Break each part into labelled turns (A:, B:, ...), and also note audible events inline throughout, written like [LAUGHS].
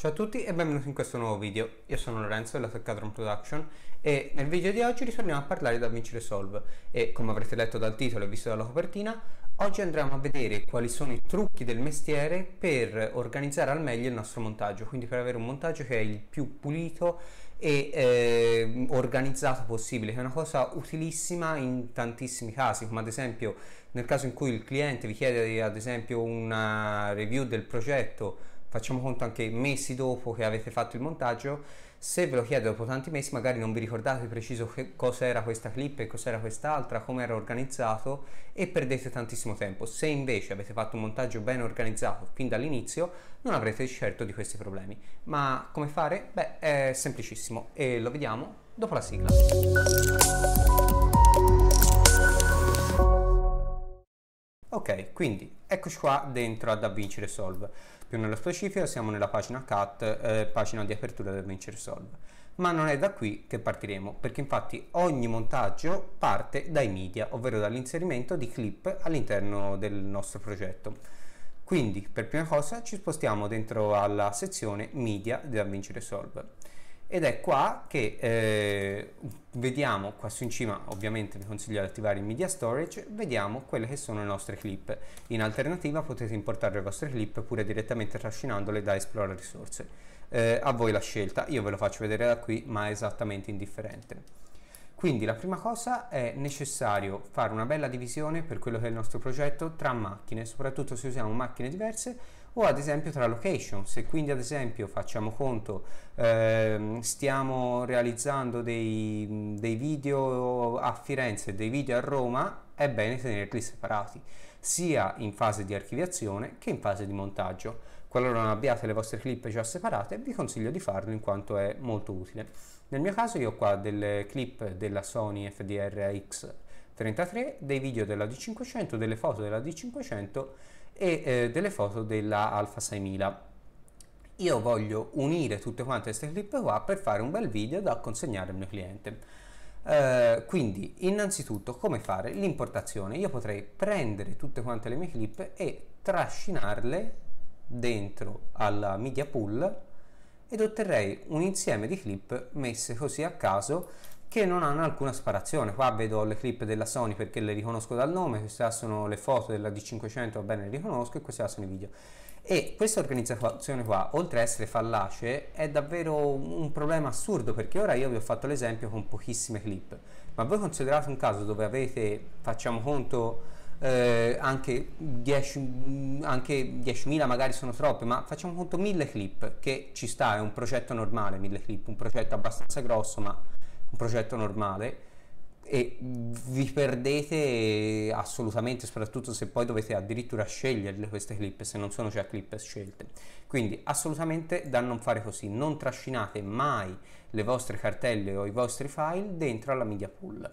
A: Ciao a tutti e benvenuti in questo nuovo video, io sono Lorenzo della Teccadron Production e nel video di oggi ritorniamo a parlare di DaVinci Resolve e come avrete letto dal titolo e visto dalla copertina oggi andremo a vedere quali sono i trucchi del mestiere per organizzare al meglio il nostro montaggio quindi per avere un montaggio che è il più pulito e eh, organizzato possibile che è una cosa utilissima in tantissimi casi come ad esempio nel caso in cui il cliente vi chiede ad esempio una review del progetto facciamo conto anche mesi dopo che avete fatto il montaggio, se ve lo chiedo dopo tanti mesi magari non vi ricordate preciso che cosa era questa clip e cos'era quest'altra, come era organizzato e perdete tantissimo tempo. Se invece avete fatto un montaggio ben organizzato fin dall'inizio non avrete certo di questi problemi. Ma come fare? Beh, è semplicissimo e lo vediamo dopo la sigla. Ok, quindi eccoci qua dentro ad DaVinci Resolve. Più nello specifico siamo nella pagina cat, eh, pagina di apertura di DaVinci Resolve. Ma non è da qui che partiremo, perché infatti ogni montaggio parte dai media, ovvero dall'inserimento di clip all'interno del nostro progetto. Quindi, per prima cosa, ci spostiamo dentro alla sezione media di DaVinci Resolve ed è qua che eh, vediamo qua su in cima ovviamente vi consiglio di attivare il media storage vediamo quelle che sono le nostre clip in alternativa potete importare le vostre clip pure direttamente trascinandole da Explorer risorse eh, a voi la scelta io ve lo faccio vedere da qui ma è esattamente indifferente quindi la prima cosa è necessario fare una bella divisione per quello che è il nostro progetto tra macchine soprattutto se usiamo macchine diverse o ad esempio tra location. Se quindi ad esempio facciamo conto ehm, stiamo realizzando dei, dei video a Firenze e dei video a Roma, è bene tenerli separati sia in fase di archiviazione che in fase di montaggio. Qualora non abbiate le vostre clip già separate vi consiglio di farlo in quanto è molto utile. Nel mio caso io ho qua delle clip della Sony FDR X33, dei video della D500, delle foto della D500 e eh, delle foto della Alfa 6000 io voglio unire tutte quante queste clip qua per fare un bel video da consegnare al mio cliente eh, quindi innanzitutto come fare l'importazione io potrei prendere tutte quante le mie clip e trascinarle dentro alla media pool ed otterrei un insieme di clip messe così a caso che non hanno alcuna sparazione. Qua vedo le clip della Sony perché le riconosco dal nome, queste sono le foto della D500, va bene, le riconosco, e queste sono i video. E questa organizzazione qua, oltre a essere fallace, è davvero un problema assurdo perché ora io vi ho fatto l'esempio con pochissime clip, ma voi considerate un caso dove avete, facciamo conto, eh, anche 10.000 mm, magari sono troppe, ma facciamo conto 1000 clip, che ci sta, è un progetto normale, 1000 clip, un progetto abbastanza grosso, ma un progetto normale e vi perdete assolutamente, soprattutto se poi dovete addirittura sceglierle queste clip, se non sono già clip scelte. Quindi assolutamente da non fare così, non trascinate mai le vostre cartelle o i vostri file dentro alla media pool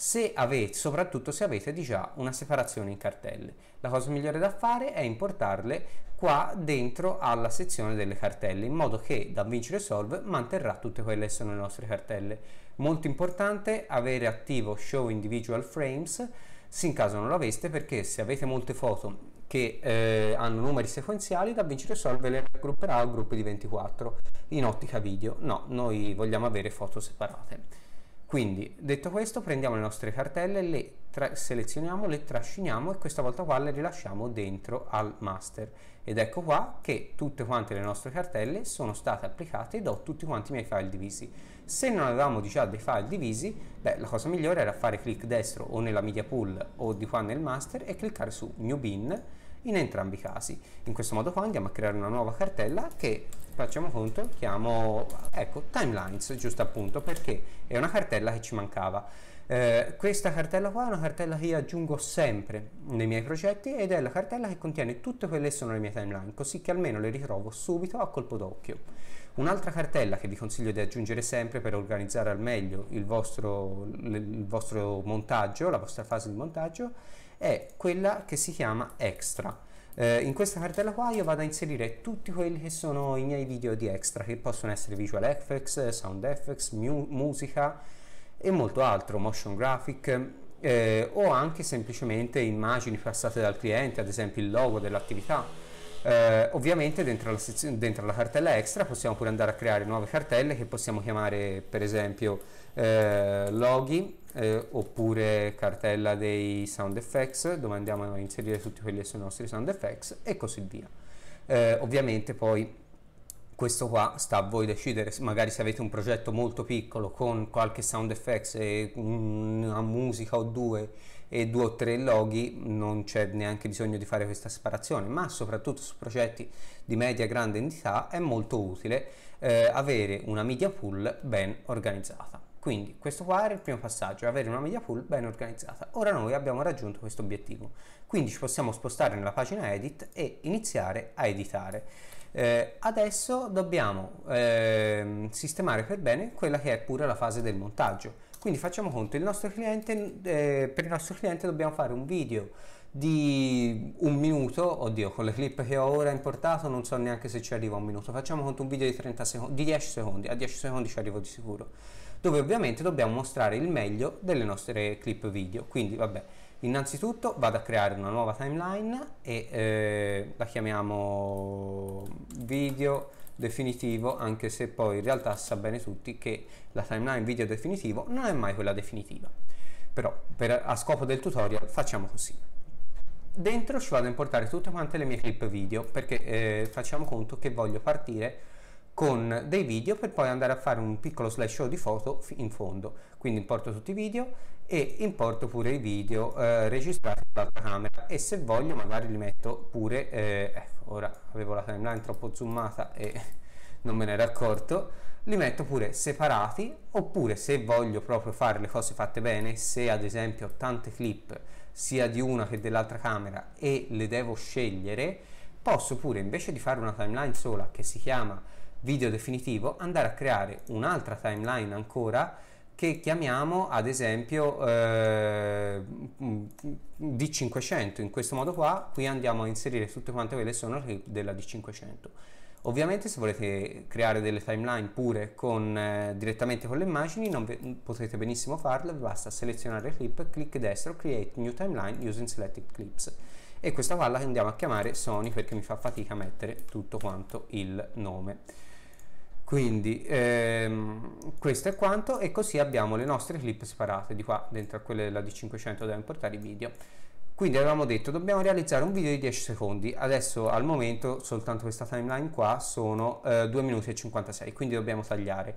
A: se avete, soprattutto se avete già una separazione in cartelle. La cosa migliore da fare è importarle qua dentro alla sezione delle cartelle in modo che DaVinci Resolve manterrà tutte quelle che sono le nostre cartelle. Molto importante avere attivo Show Individual Frames se in caso non lo aveste perché se avete molte foto che eh, hanno numeri sequenziali DaVinci Resolve le raggrupperà a gruppi di 24 in ottica video no, noi vogliamo avere foto separate quindi, detto questo, prendiamo le nostre cartelle, le selezioniamo, le trasciniamo e questa volta qua le rilasciamo dentro al master. Ed ecco qua che tutte quante le nostre cartelle sono state applicate ed ho tutti quanti i miei file divisi. Se non avevamo già dei file divisi, beh, la cosa migliore era fare clic destro o nella media pool o di qua nel master e cliccare su new bin in entrambi i casi. In questo modo qua andiamo a creare una nuova cartella che facciamo conto, chiamo, ecco, timelines, giusto appunto, perché è una cartella che ci mancava. Eh, questa cartella qua è una cartella che io aggiungo sempre nei miei progetti ed è la cartella che contiene tutte quelle che sono le mie timeline, così che almeno le ritrovo subito a colpo d'occhio. Un'altra cartella che vi consiglio di aggiungere sempre per organizzare al meglio il vostro, il vostro montaggio, la vostra fase di montaggio, è quella che si chiama extra eh, in questa cartella qua io vado a inserire tutti quelli che sono i miei video di extra, che possono essere visual effects, sound effects, mu musica e molto altro, motion graphic. Eh, o anche semplicemente immagini passate dal cliente, ad esempio il logo dell'attività eh, ovviamente dentro la, dentro la, cartella extra possiamo pure andare a creare nuove cartelle che possiamo chiamare per esempio eh, loghi eh, oppure cartella dei sound effects dove andiamo a inserire tutti quelli che sono i nostri sound effects e così via. Eh, ovviamente poi questo qua sta a voi decidere, magari se avete un progetto molto piccolo con qualche sound effects e una musica o due e due o tre loghi non c'è neanche bisogno di fare questa separazione ma soprattutto su progetti di media grande entità è molto utile eh, avere una media pool ben organizzata quindi questo qua era il primo passaggio avere una media pool ben organizzata ora noi abbiamo raggiunto questo obiettivo quindi ci possiamo spostare nella pagina edit e iniziare a editare eh, adesso dobbiamo eh, sistemare per bene quella che è pure la fase del montaggio quindi facciamo conto, cliente, eh, per il nostro cliente dobbiamo fare un video di un minuto, oddio con le clip che ho ora importato non so neanche se ci arriva un minuto, facciamo conto un video di, 30 secondi, di 10 secondi, a 10 secondi ci arrivo di sicuro, dove ovviamente dobbiamo mostrare il meglio delle nostre clip video, quindi vabbè, innanzitutto vado a creare una nuova timeline e eh, la chiamiamo video definitivo, anche se poi in realtà sa bene tutti che la timeline video definitivo non è mai quella definitiva. Però per, a scopo del tutorial facciamo così. Dentro ci vado a importare tutte quante le mie clip video perché eh, facciamo conto che voglio partire con dei video per poi andare a fare un piccolo slideshow di foto in fondo. Quindi importo tutti i video e importo pure i video eh, registrati dall'altra camera e se voglio magari li metto pure, eh, ecco ora avevo la timeline troppo zoomata e [LAUGHS] non me ne ero accorto, li metto pure separati oppure se voglio proprio fare le cose fatte bene, se ad esempio ho tante clip sia di una che dell'altra camera e le devo scegliere, posso pure invece di fare una timeline sola che si chiama video definitivo andare a creare un'altra timeline ancora che chiamiamo ad esempio eh, mm, D500 in questo modo qua qui andiamo a inserire tutte quante quelle sono della D500 ovviamente se volete creare delle timeline pure con, eh, direttamente con le immagini ve, potete benissimo farlo basta selezionare clip clic destro create new timeline using selected clips e questa qua la andiamo a chiamare Sony perché mi fa fatica a mettere tutto quanto il nome quindi ehm, questo è quanto e così abbiamo le nostre clip separate di qua dentro a quelle della d 500 da importare i video quindi avevamo detto dobbiamo realizzare un video di 10 secondi adesso al momento soltanto questa timeline qua sono eh, 2 minuti e 56 quindi dobbiamo tagliare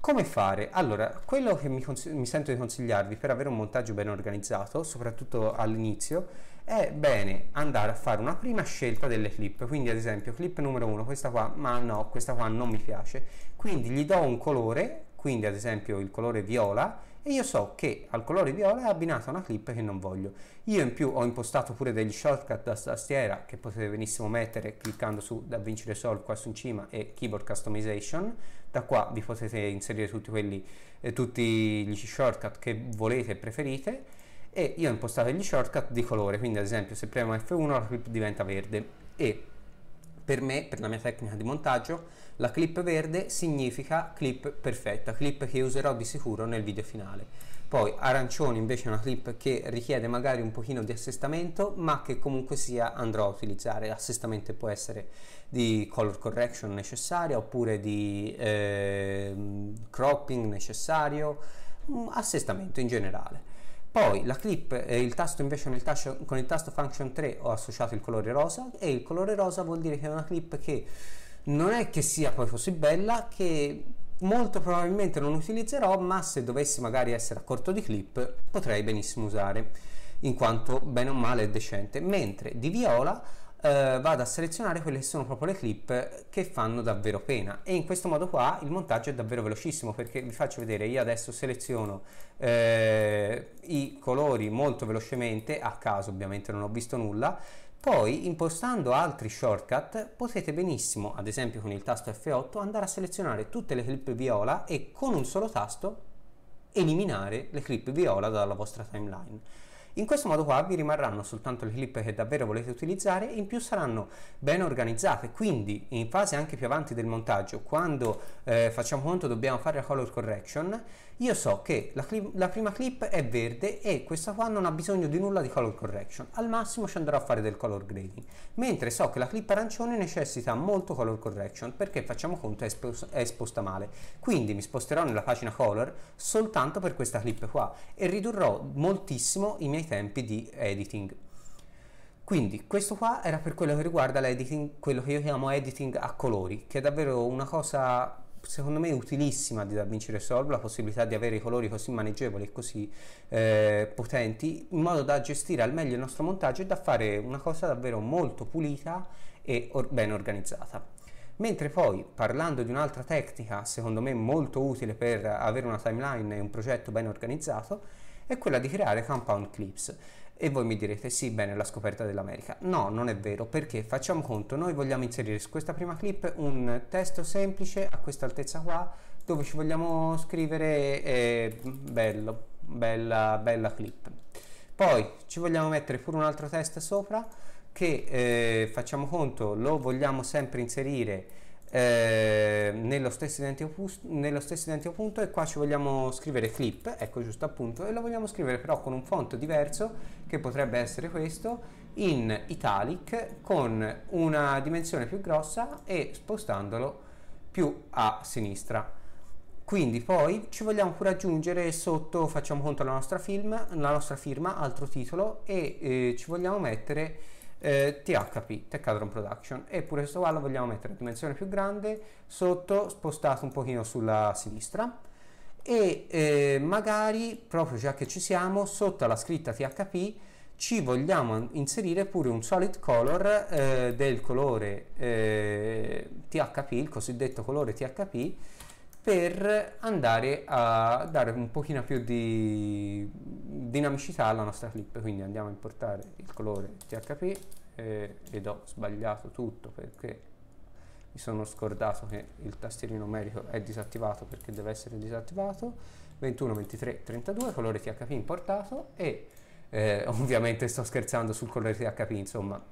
A: come fare? Allora, quello che mi, mi sento di consigliarvi per avere un montaggio ben organizzato, soprattutto all'inizio, è bene andare a fare una prima scelta delle clip quindi ad esempio clip numero 1 questa qua ma no questa qua non mi piace quindi gli do un colore quindi ad esempio il colore viola e io so che al colore viola è abbinata una clip che non voglio io in più ho impostato pure degli shortcut da tastiera che potete benissimo mettere cliccando su DaVinci Resolve qua su in cima e Keyboard Customization da qua vi potete inserire tutti, quelli, eh, tutti gli shortcut che volete e preferite e io ho impostato gli shortcut di colore, quindi ad esempio se premo F1 la clip diventa verde e per me, per la mia tecnica di montaggio, la clip verde significa clip perfetta, clip che userò di sicuro nel video finale. Poi arancione invece è una clip che richiede magari un pochino di assestamento, ma che comunque sia andrò a utilizzare. L'assestamento può essere di color correction necessaria, oppure di eh, cropping necessario, mm, assestamento in generale. Poi la clip, eh, il tasto invece il tasto, con il tasto function 3 ho associato il colore rosa e il colore rosa vuol dire che è una clip che non è che sia poi così bella che molto probabilmente non utilizzerò ma se dovessi magari essere a corto di clip potrei benissimo usare in quanto bene o male è decente mentre di viola eh, vado a selezionare quelle che sono proprio le clip che fanno davvero pena e in questo modo qua il montaggio è davvero velocissimo perché vi faccio vedere io adesso seleziono eh, i colori molto velocemente a caso ovviamente non ho visto nulla poi impostando altri shortcut potete benissimo ad esempio con il tasto F8 andare a selezionare tutte le clip viola e con un solo tasto eliminare le clip viola dalla vostra timeline in questo modo qua vi rimarranno soltanto le clip che davvero volete utilizzare e in più saranno ben organizzate, quindi in fase anche più avanti del montaggio, quando eh, facciamo conto dobbiamo fare la color correction, io so che la, clip, la, prima clip è verde e questa qua non ha bisogno di nulla di color correction al massimo ci andrò a fare del color grading mentre so che la clip arancione necessita molto color correction perché facciamo conto è, spos è esposta male quindi mi sposterò nella pagina color soltanto per questa clip qua e ridurrò moltissimo i miei tempi di editing quindi questo qua era per quello che riguarda l'editing, quello che io chiamo editing a colori, che è davvero una cosa secondo me utilissima di Da Vinci Resolve la possibilità di avere i colori così maneggevoli e così eh, potenti in modo da gestire al meglio il nostro montaggio e da fare una cosa davvero molto pulita e or- ben organizzata. Mentre poi, parlando di un'altra tecnica, secondo me molto utile per avere una timeline e un progetto ben organizzato, è quella di creare compound clips. E voi mi direte sì, bene, la scoperta dell'America. No, non è vero, perché facciamo conto, noi vogliamo inserire su questa prima clip un testo semplice a questa altezza qua, dove ci vogliamo scrivere eh, bello, bella, bella clip. Poi ci vogliamo mettere pure un altro testo sopra che eh, facciamo conto lo vogliamo sempre inserire eh, nello, stesso nello, stesso identico punto e qua ci vogliamo scrivere clip ecco giusto appunto e lo vogliamo scrivere però con un font diverso che potrebbe essere questo in italic con una dimensione più grossa e spostandolo più a sinistra quindi poi ci vogliamo pure aggiungere sotto facciamo conto la nostra, film, la nostra firma altro titolo e eh, ci vogliamo mettere eh, THP, Techadron Production, e questo qua lo vogliamo mettere a dimensione più grande, sotto, spostato un pochino sulla sinistra, e eh, magari, proprio già che ci siamo, sotto alla scritta THP ci vogliamo inserire pure un solid color eh, del colore eh, THP, il cosiddetto colore THP, per andare a dare un pochino più di dinamicità alla nostra clip, quindi andiamo a importare il colore THP eh, ed ho sbagliato tutto perché mi sono scordato che il tastierino numerico è disattivato perché deve essere disattivato 21, 23, 32, colore THP importato e eh, ovviamente sto scherzando sul colore THP insomma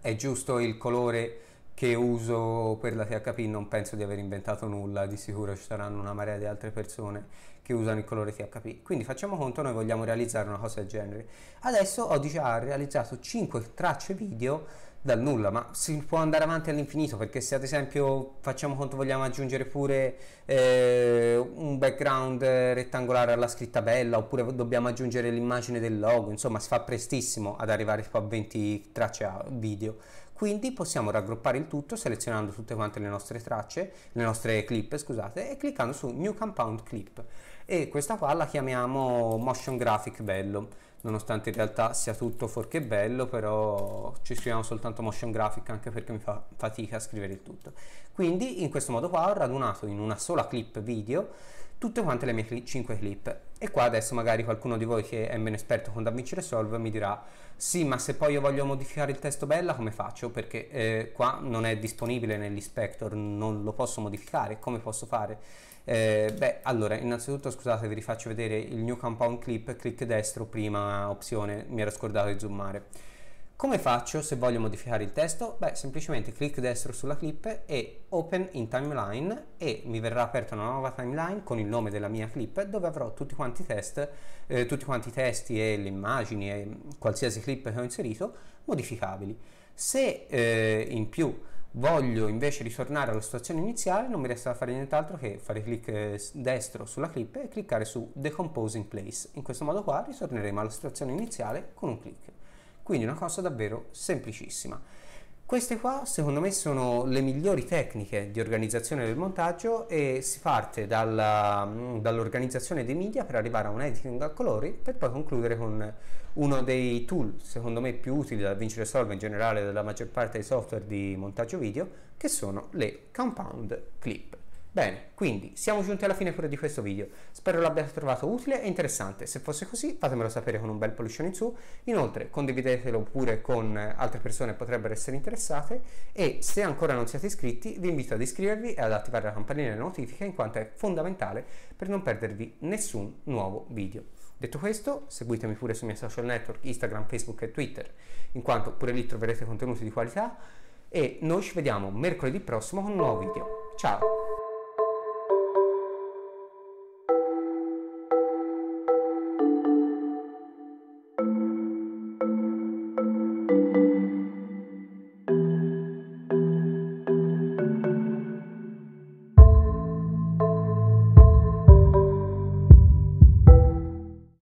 A: è giusto il colore che uso per la THP non penso di aver inventato nulla, di sicuro ci saranno una marea di altre persone che usano il colore THP. Quindi facciamo conto noi vogliamo realizzare una cosa del genere. Adesso ho già realizzato 5 tracce video dal nulla, ma si può andare avanti all'infinito perché se ad esempio facciamo conto vogliamo aggiungere pure eh, un background rettangolare alla scritta bella oppure dobbiamo aggiungere l'immagine del logo, insomma si fa prestissimo ad arrivare a 20 tracce video quindi possiamo raggruppare il tutto selezionando tutte quante le nostre tracce, le nostre clip scusate, e cliccando su New Compound Clip e questa qua la chiamiamo Motion Graphic Bello, nonostante in realtà sia tutto fuorché bello, però ci scriviamo soltanto Motion Graphic anche perché mi fa fatica a scrivere il tutto. Quindi in questo modo qua ho radunato in una sola clip video tutte quante le mie 5 clip. E qua adesso magari qualcuno di voi che è meno esperto con DaVinci Resolve mi dirà sì ma se poi io voglio modificare il testo bella come faccio? Perché eh, qua non è disponibile nell'inspector, non lo posso modificare, come posso fare? Eh, beh allora innanzitutto scusate vi rifaccio vedere il new compound clip, clic destro prima opzione, mi ero scordato di zoomare come faccio se voglio modificare il testo? Beh, semplicemente clic destro sulla clip e Open in Timeline e mi verrà aperta una nuova timeline con il nome della mia clip dove avrò tutti quanti i test, eh, tutti quanti i testi e le immagini e qualsiasi clip che ho inserito modificabili. Se eh, in più voglio invece ritornare alla situazione iniziale non mi resta da fare nient'altro che fare clic eh, destro sulla clip e cliccare su Decompose in Place. In questo modo qua ritorneremo alla situazione iniziale con un clic. Quindi una cosa davvero semplicissima. Queste qua secondo me sono le migliori tecniche di organizzazione del montaggio e si parte dalla, mm, dall'organizzazione dei media per arrivare a un editing a colori per poi concludere con uno dei tool secondo me più utili da Vinci Resolve in generale della maggior parte dei software di montaggio video che sono le compound clip. Bene, quindi siamo giunti alla fine pure di questo video. Spero l'abbiate trovato utile e interessante. Se fosse così, fatemelo sapere con un bel pollution in su. Inoltre, condividetelo pure con eh, altre persone che potrebbero essere interessate. E se ancora non siete iscritti, vi invito ad iscrivervi e ad attivare la campanella delle notifiche, in quanto è fondamentale per non perdervi nessun nuovo video. Detto questo, seguitemi pure sui miei social network, Instagram, Facebook e Twitter, in quanto pure lì troverete contenuti di qualità. E noi ci vediamo mercoledì prossimo con un nuovo video. Ciao!